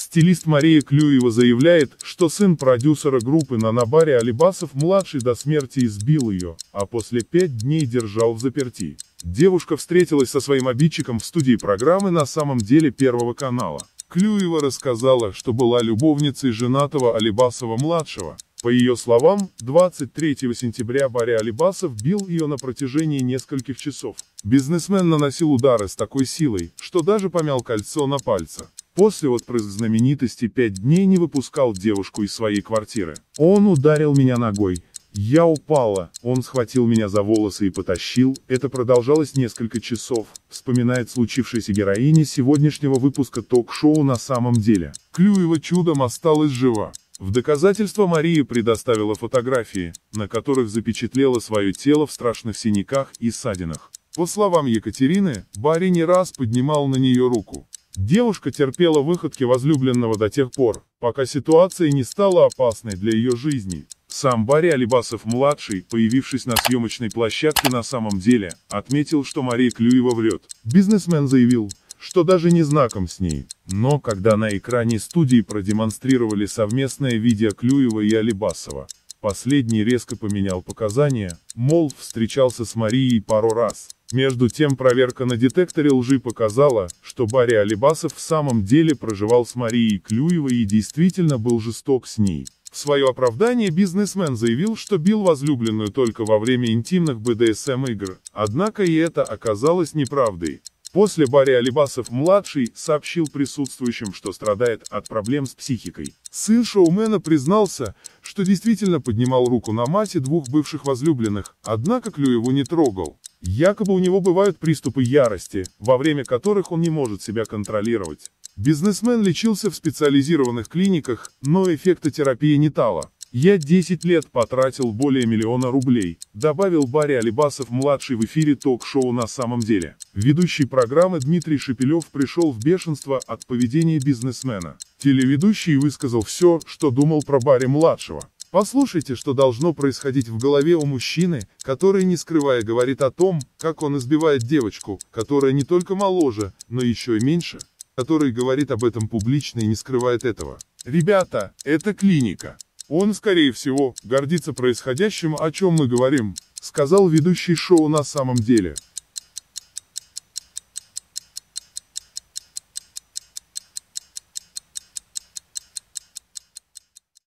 Стилист Мария Клюева заявляет, что сын продюсера группы Нанабари Алибасов-младший до смерти избил ее, а после пять дней держал в заперти. Девушка встретилась со своим обидчиком в студии программы «На самом деле» Первого канала. Клюева рассказала, что была любовницей женатого Алибасова-младшего. По ее словам, 23 сентября Барри Алибасов бил ее на протяжении нескольких часов. Бизнесмен наносил удары с такой силой, что даже помял кольцо на пальце. После отпрыск знаменитости пять дней не выпускал девушку из своей квартиры. Он ударил меня ногой. Я упала, он схватил меня за волосы и потащил, это продолжалось несколько часов, вспоминает случившаяся героиня сегодняшнего выпуска ток-шоу «На самом деле». Клюева чудом осталась жива. В доказательство Мария предоставила фотографии, на которых запечатлела свое тело в страшных синяках и ссадинах. По словам Екатерины, Барри не раз поднимал на нее руку. Девушка терпела выходки возлюбленного до тех пор, пока ситуация не стала опасной для ее жизни. Сам Барри Алибасов-младший, появившись на съемочной площадке на самом деле, отметил, что Мария Клюева врет. Бизнесмен заявил, что даже не знаком с ней. Но когда на экране студии продемонстрировали совместное видео Клюева и Алибасова, последний резко поменял показания, мол, встречался с Марией пару раз, между тем проверка на детекторе лжи показала, что Барри Алибасов в самом деле проживал с Марией Клюевой и действительно был жесток с ней. В свое оправдание бизнесмен заявил, что бил возлюбленную только во время интимных БДСМ-игр, эм однако и это оказалось неправдой. После Барри Алибасов-младший сообщил присутствующим, что страдает от проблем с психикой. Сын шоумена признался, что действительно поднимал руку на мать и двух бывших возлюбленных, однако Клюеву не трогал. Якобы у него бывают приступы ярости, во время которых он не может себя контролировать. Бизнесмен лечился в специализированных клиниках, но эффекта терапии не тало. «Я 10 лет потратил более миллиона рублей», добавил Барри Алибасов-младший в эфире ток-шоу «На самом деле». Ведущий программы Дмитрий Шепелев пришел в бешенство от поведения бизнесмена. Телеведущий высказал все, что думал про Барри-младшего. Послушайте, что должно происходить в голове у мужчины, который, не скрывая, говорит о том, как он избивает девочку, которая не только моложе, но еще и меньше, который говорит об этом публично и не скрывает этого. Ребята, это клиника. Он, скорее всего, гордится происходящим, о чем мы говорим, сказал ведущий шоу на самом деле.